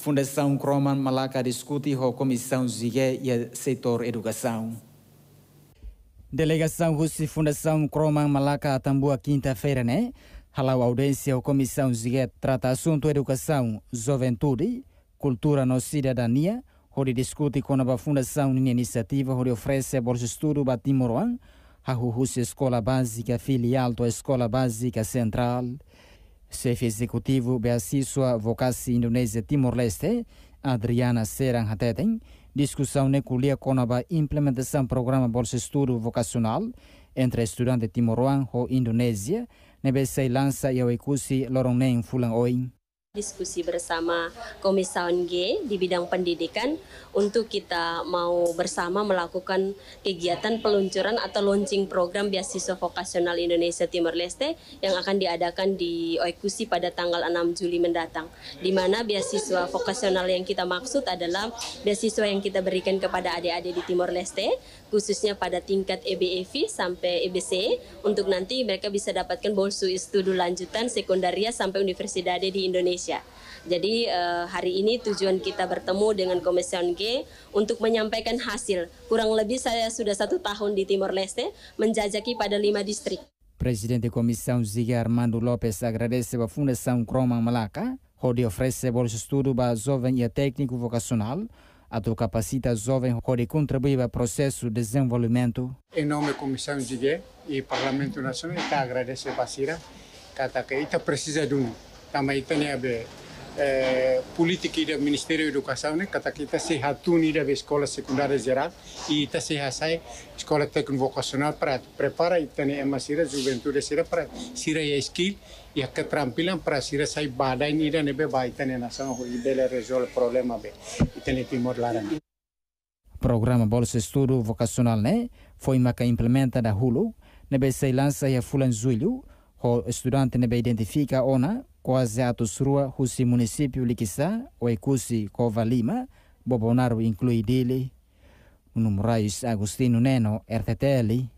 Fundação Croman Malaca discute com a Comissão Zigue e o setor educação. Delegação Russi Fundação Croman Malaca tambua quinta-feira, né? Alá audiência a Comissão Zigue trata assunto educação, juventude, cultura no cidadania, onde discute com a Fundação uma iniciativa onde oferece bolsa estudo para Timor-Leste, a Russi Escola Básica Filial da Escola Básica Central. Chefe executivo Beasiswa Vokasi indonésia Timor-Leste, Adriana Serang Hateten, discussão neculia conaba implementação programa Bolsa Estudo Vocacional entre estudante timoruan ho Indonésia, nebe sei lança e oikusi lorongen fulan oin. diskusi bersama Komisaun G di bidang pendidikan untuk kita mau bersama melakukan kegiatan peluncuran atau launching program beasiswa vokasional Indonesia Timur Leste yang akan diadakan di Oikusi pada tanggal 6 Juli mendatang. Di mana beasiswa vokasional yang kita maksud adalah beasiswa yang kita berikan kepada adik-adik di Timur Leste khususnya pada tingkat EBEV sampai EBC untuk nanti mereka bisa dapatkan bolsu studi lanjutan sekundaria sampai universidade di Indonesia Indonesia. Jadi eh, hari ini tujuan kita bertemu dengan Komision G untuk menyampaikan hasil. Kurang lebih saya sudah satu tahun di Timor Leste menjajaki pada lima distrik. Presidente Comissão Zig Armando Lopes agradece a Fundação Croma Malaca, onde oferece de estudo para jovem e técnico vocacional, a do capacita jovem onde contribui para o processo de desenvolvimento. Em nome da Comissão Zig e Parlamento Nacional, eu agradeço a Basira, que e precisa de um tama itani abe eh, be politiki da Ministério da Educação, kata kita se hatuni da escola secundária geral e ita se hasai skola técnico vocacional para prepara itani emasira juventude sira para sira ya skill ya keterampilan para sira sai badai ni da nebe ba itani nasional ho idele resolve problema be itani timor larani programa bolsa estudo vocacional né foi maka implementa da hulu nebe sei lança ya fulan julho ho estudante nebe identifica ona kuwaziatusrua husi município likisa waikusi kova lima bobonaru inclui dele, num Agustino Neno RTTL